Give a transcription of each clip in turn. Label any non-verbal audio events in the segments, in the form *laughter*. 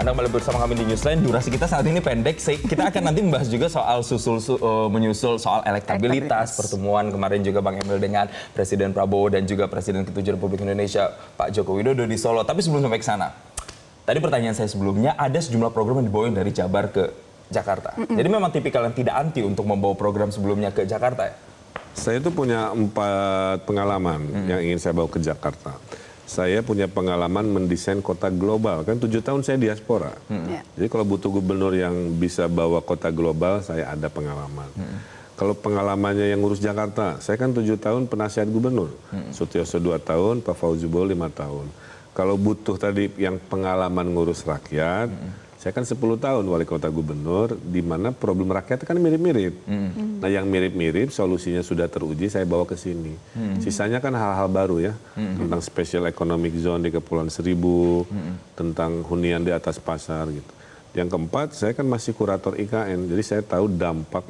Anda kembali bersama kami di Newsline. Durasi kita saat ini pendek. Kita akan nanti membahas juga soal susul su, uh, eh, menyusul soal elektabilitas, pertemuan kemarin juga Bang Emil dengan Presiden Prabowo dan juga Presiden ketujuh Republik Indonesia Pak Joko Widodo di Solo. Tapi sebelum sampai ke sana, tadi pertanyaan saya sebelumnya ada sejumlah program yang dibawain dari Jabar ke Jakarta. Mm -mm. Jadi memang tipikal yang tidak anti untuk membawa program sebelumnya ke Jakarta ya. Saya itu punya empat pengalaman mm. yang ingin saya bawa ke Jakarta saya punya pengalaman mendesain kota global kan tujuh tahun saya diaspora hmm. yeah. jadi kalau butuh gubernur yang bisa bawa kota global saya ada pengalaman hmm. kalau pengalamannya yang ngurus Jakarta saya kan tujuh tahun penasihat gubernur hmm. Sutioso dua tahun Pak Fauzi Bowo lima tahun kalau butuh tadi yang pengalaman ngurus rakyat hmm saya kan 10 tahun wali kota gubernur, di mana problem rakyat kan mirip-mirip. Mm. Nah yang mirip-mirip solusinya sudah teruji, saya bawa ke sini. Mm. Sisanya kan hal-hal baru ya, mm. tentang special economic zone di Kepulauan Seribu, mm. tentang hunian di atas pasar gitu. Yang keempat, saya kan masih kurator IKN, jadi saya tahu dampak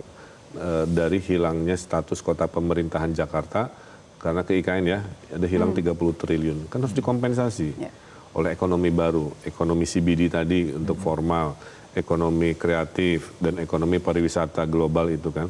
e, dari hilangnya status kota pemerintahan Jakarta karena ke IKN ya, ada hilang hmm. tiga 30 triliun. Kan harus hmm. dikompensasi. Yeah oleh ekonomi baru, ekonomi CBD tadi untuk hmm. formal, ekonomi kreatif dan ekonomi pariwisata global itu kan.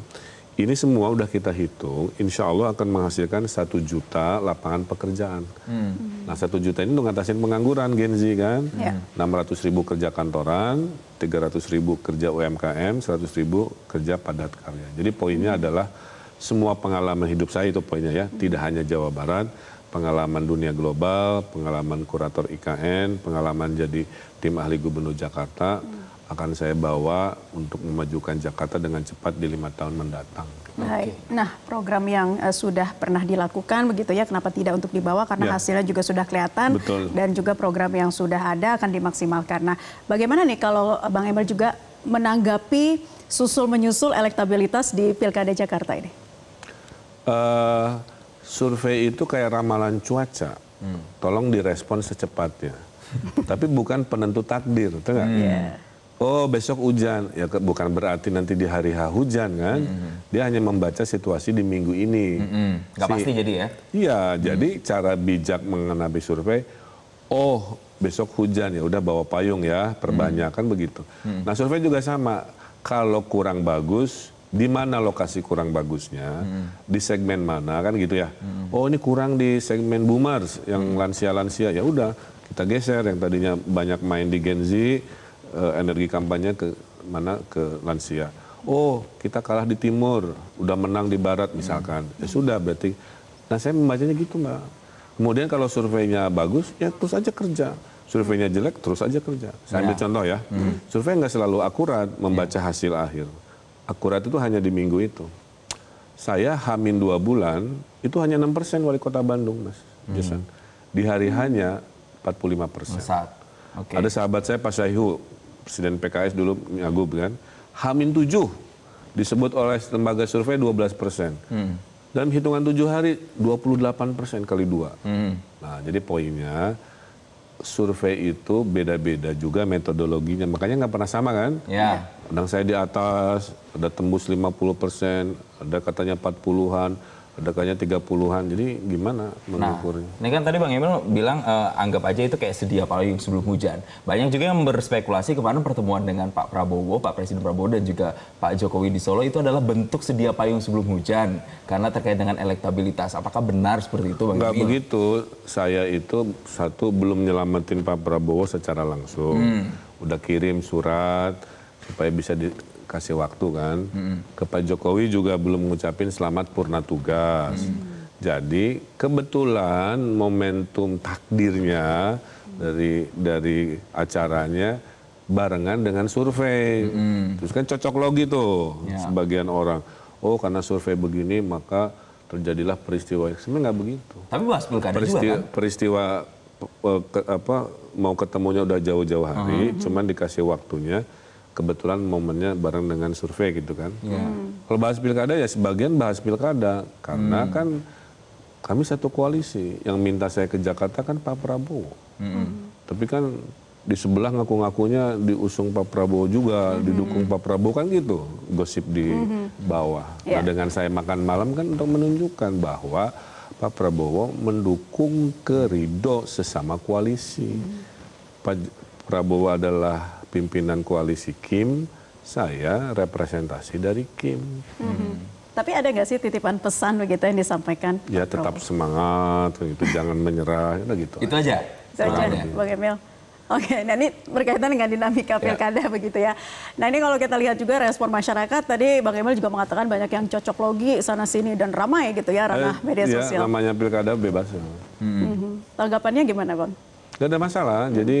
Ini semua udah kita hitung, insya Allah akan menghasilkan satu juta lapangan pekerjaan. Hmm. Nah satu juta ini untuk ngatasin pengangguran Gen Z kan, ya. enam ratus ribu kerja kantoran, tiga ratus ribu kerja UMKM, seratus ribu kerja padat karya. Jadi poinnya hmm. adalah semua pengalaman hidup saya itu poinnya ya, tidak hanya Jawa Barat, pengalaman dunia global, pengalaman kurator IKN, pengalaman jadi tim ahli gubernur Jakarta hmm. akan saya bawa untuk memajukan Jakarta dengan cepat di lima tahun mendatang. Okay. Nah, program yang uh, sudah pernah dilakukan begitu ya, kenapa tidak untuk dibawa karena ya. hasilnya juga sudah kelihatan Betul. dan juga program yang sudah ada akan dimaksimalkan. Nah, bagaimana nih kalau eh, Bang Emil juga menanggapi susul menyusul elektabilitas di Pilkada Jakarta ini? Uh, survei itu kayak ramalan cuaca. Hmm. Tolong direspon secepatnya. *laughs* Tapi bukan penentu takdir, betul nggak? Hmm. Iya. Oh besok hujan, ya bukan berarti nanti di hari H hujan kan? -hmm. Dia hanya membaca situasi di minggu ini. Mm -hmm. Gak si, pasti jadi ya? Iya, -hmm. jadi cara bijak mengenai survei. Oh besok hujan ya, udah bawa payung ya, hmm. perbanyakan mm -hmm. begitu. -hmm. Nah survei juga sama, kalau kurang bagus di mana lokasi kurang bagusnya, hmm. di segmen mana kan gitu ya. Hmm. Oh ini kurang di segmen boomers yang hmm. lansia-lansia ya udah kita geser yang tadinya banyak main di Gen Z eh, energi kampanye ke mana ke lansia. Oh kita kalah di timur, udah menang di barat hmm. misalkan. Hmm. Ya sudah berarti. Nah saya membacanya gitu mbak. Kemudian kalau surveinya bagus ya terus aja kerja surveinya jelek terus aja kerja. Saya ambil ya. contoh ya, hmm. survei nggak selalu akurat membaca ya. hasil akhir akurat itu hanya di minggu itu. Saya hamin dua bulan, itu hanya 6 persen wali kota Bandung, Mas hmm. Di hari hmm. hanya 45 persen. Okay. Ada sahabat saya, Pak Syahihu, Presiden PKS dulu, Nyagub kan. Hamin tujuh disebut oleh lembaga survei 12 persen. Hmm. Dalam hitungan tujuh hari, 28 persen kali dua. Hmm. Nah, jadi poinnya, survei itu beda-beda juga metodologinya. Makanya nggak pernah sama kan? Ya. Sedang saya di atas, ada tembus 50 persen, ada katanya 40-an ledakannya 30-an. Jadi gimana mengukurnya? Nah, ini kan tadi Bang Emil bilang uh, anggap aja itu kayak sedia payung sebelum hujan. Banyak juga yang berspekulasi kemarin pertemuan dengan Pak Prabowo, Pak Presiden Prabowo dan juga Pak Jokowi di Solo itu adalah bentuk sedia payung sebelum hujan karena terkait dengan elektabilitas. Apakah benar seperti itu Bang Emil? Emil? begitu. Saya itu satu belum menyelamatin Pak Prabowo secara langsung. Hmm. Udah kirim surat supaya bisa di, kasih waktu kan. Mm-hmm. Ke Pak Jokowi juga belum mengucapin selamat purna tugas. Mm-hmm. Jadi kebetulan momentum takdirnya dari dari acaranya barengan dengan survei. Mm-hmm. Terus kan cocok logi tuh yeah. sebagian orang. Oh karena survei begini maka terjadilah peristiwa sebenarnya nggak begitu. Tapi bahas pilkada peristiwa, juga kan? Peristiwa eh, apa mau ketemunya udah jauh-jauh hari, uh -huh. cuman dikasih waktunya kebetulan momennya bareng dengan survei gitu kan. Yeah. Hmm. Kalau bahas pilkada ya sebagian bahas pilkada karena hmm. kan kami satu koalisi. Yang minta saya ke Jakarta kan Pak Prabowo. Hmm. Tapi kan di sebelah ngaku-ngakunya diusung Pak Prabowo juga, hmm. didukung Pak Prabowo kan gitu gosip di hmm. bawah. Yeah. Nah iya. dengan saya makan malam kan untuk menunjukkan bahwa Pak Prabowo mendukung ke sesama koalisi. Hmm. Pak Prabowo adalah pimpinan koalisi Kim, saya representasi dari Kim. Hmm. Tapi ada nggak sih titipan pesan begitu yang disampaikan? Ya tetap Prof. semangat, gitu. jangan menyerah, ya udah gitu. Itu aja. Itu aja, Bang Emil. Oke, nah ini berkaitan dengan dinamika ya. pilkada ya. *laughs* begitu ya. Nah ini kalau kita lihat juga respon masyarakat tadi Bang Emil juga mengatakan banyak yang cocok logi sana sini dan ramai gitu ya ranah eh, media iya, sosial. Ya, namanya pilkada bebas. Ya. Hmm. Tanggapannya gimana Bang? Tidak ada masalah, hmm. jadi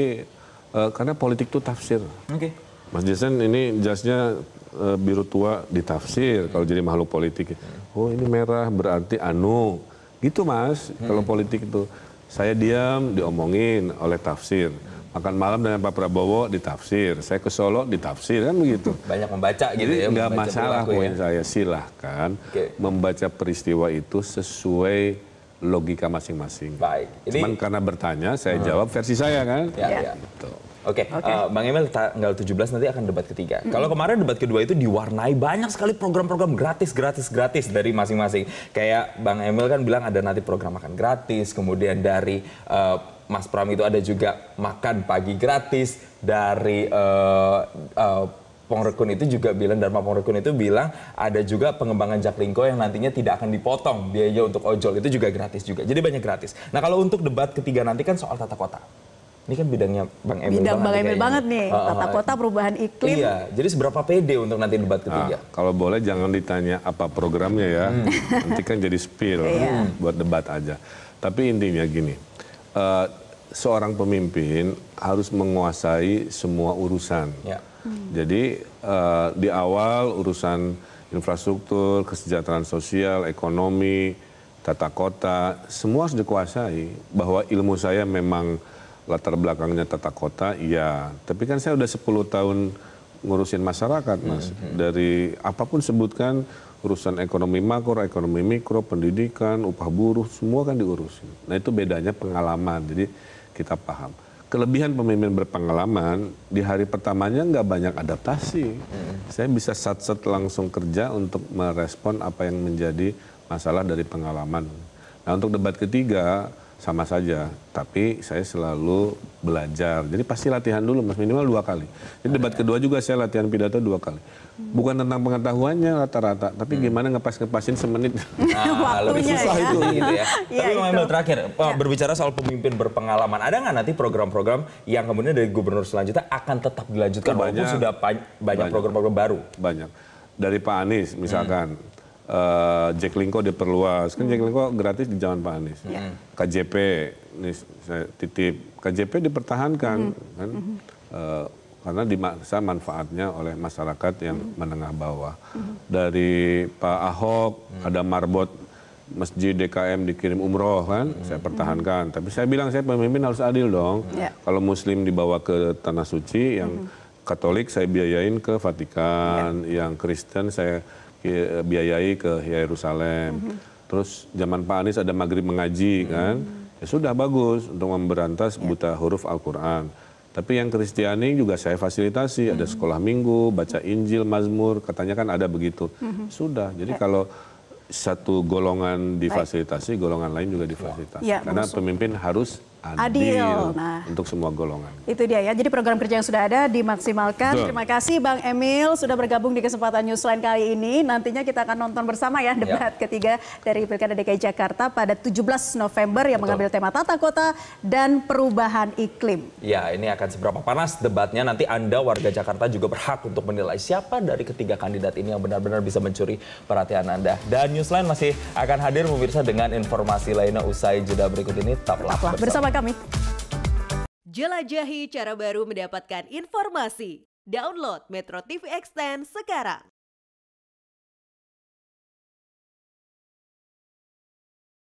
uh, karena politik itu tafsir. Oke. Okay. Mas Jason ini jasnya uh, biru tua ditafsir kalau jadi makhluk politik. Ya. Oh ini merah berarti anu. Gitu Mas kalau hmm. politik itu. Saya diam diomongin oleh tafsir makan malam dengan Pak Prabowo ditafsir, saya ke Solo ditafsir kan begitu. *laughs* Banyak membaca gitu Jadi, ya. Nggak masalah poin ya. saya silahkan okay. membaca peristiwa itu sesuai logika masing-masing. Baik. Ini... Cuman karena bertanya, saya hmm. jawab versi saya kan. Ya, ya. ya. Betul. Oke, okay. okay. uh, eh, Bang Emil tanggal 17 nanti akan debat ketiga. Mm -hmm. Kalau kemarin debat kedua itu diwarnai banyak sekali program-program gratis, gratis, gratis dari masing-masing. Kayak Bang Emil kan bilang ada nanti program makan gratis, kemudian dari uh, Mas Pram itu ada juga makan pagi gratis dari uh, uh, Pongrekun itu juga bilang Dharma Pongrekun itu bilang ada juga pengembangan Jaklingko yang nantinya tidak akan dipotong biaya untuk ojol itu juga gratis juga. Jadi banyak gratis. Nah kalau untuk debat ketiga nanti kan soal tata kota. Ini kan bidangnya Bang Emil Bidang banget. Bang Emil banget nih, tata kota perubahan iklim. Iya, jadi seberapa pede untuk nanti debat ah, ketiga? Nah, kalau boleh jangan ditanya apa programnya ya, hmm. *laughs* nanti kan jadi spill iya. buat debat aja. Tapi intinya gini, uh, seorang pemimpin harus menguasai semua urusan. Ya jadi uh, di awal urusan infrastruktur, kesejahteraan sosial, ekonomi, tata kota, semua harus dikuasai. Bahwa ilmu saya memang latar belakangnya tata kota, iya. Tapi kan saya udah 10 tahun ngurusin masyarakat, Mas. -hmm. Dari apapun sebutkan urusan ekonomi makro, ekonomi mikro, pendidikan, upah buruh, semua kan diurusin. Nah, itu bedanya pengalaman. Jadi kita paham kelebihan pemimpin berpengalaman di hari pertamanya nggak banyak adaptasi. Saya bisa sat-sat langsung kerja untuk merespon apa yang menjadi masalah dari pengalaman. Nah untuk debat ketiga sama saja. Tapi saya selalu belajar. Jadi pasti latihan dulu, mas minimal dua kali. Jadi debat kedua juga saya latihan pidato dua kali. Bukan tentang pengetahuannya rata-rata, tapi hmm. gimana ngepas-ngepasin semenit. Nah, *laughs* lebih susah ya. itu. gitu ya. *laughs* ya tapi Mbak terakhir, ya. berbicara soal pemimpin berpengalaman, ada nggak nanti program-program yang kemudian dari gubernur selanjutnya akan tetap dilanjutkan banyak, walaupun sudah banyak program-program baru? Banyak. Dari Pak Anies misalkan. Hmm uh, Jack Linko diperluas. Kan Jack hmm. Linko gratis di zaman Pak Anies. Yeah. KJP nih saya titip. KJP dipertahankan mm kan mm uh, karena dimaksa manfaatnya oleh masyarakat yang mm menengah bawah. Mm Dari Pak Ahok mm ada marbot masjid DKM dikirim umroh kan mm saya hmm. pertahankan. Mm Tapi saya bilang saya pemimpin harus adil dong. Ya. Kalau muslim dibawa ke tanah suci yang mm Katolik saya biayain ke Vatikan, yeah. yang Kristen saya biayai ke Yerusalem. Mm -hmm. Terus zaman Pak Anies ada maghrib mengaji mm -hmm. kan, ya sudah bagus untuk memberantas yeah. buta huruf Al-Quran. Tapi yang Kristiani juga saya fasilitasi, mm -hmm. ada sekolah minggu, baca Injil, Mazmur, katanya kan ada begitu. Mm -hmm. Sudah, jadi ya. kalau satu golongan difasilitasi, golongan lain juga difasilitasi. Yeah, Karena musuh. pemimpin harus adil, nah, nah, untuk semua golongan. Itu dia ya. Jadi program kerja yang sudah ada dimaksimalkan. Betul. Terima kasih Bang Emil sudah bergabung di kesempatan Newsline kali ini. Nantinya kita akan nonton bersama ya, ya. debat ya. ketiga dari Pilkada DKI Jakarta pada 17 November yang Betul. mengambil tema tata kota dan perubahan iklim. Ya, ini akan seberapa panas debatnya. Nanti Anda warga Jakarta juga berhak untuk menilai siapa dari ketiga kandidat ini yang benar-benar bisa mencuri perhatian Anda. Dan Newsline masih akan hadir pemirsa dengan informasi lainnya usai jeda berikut ini. Tetaplah, bersama, bersama kami. Jelajahi cara baru mendapatkan informasi. Download Metro TV Extend sekarang.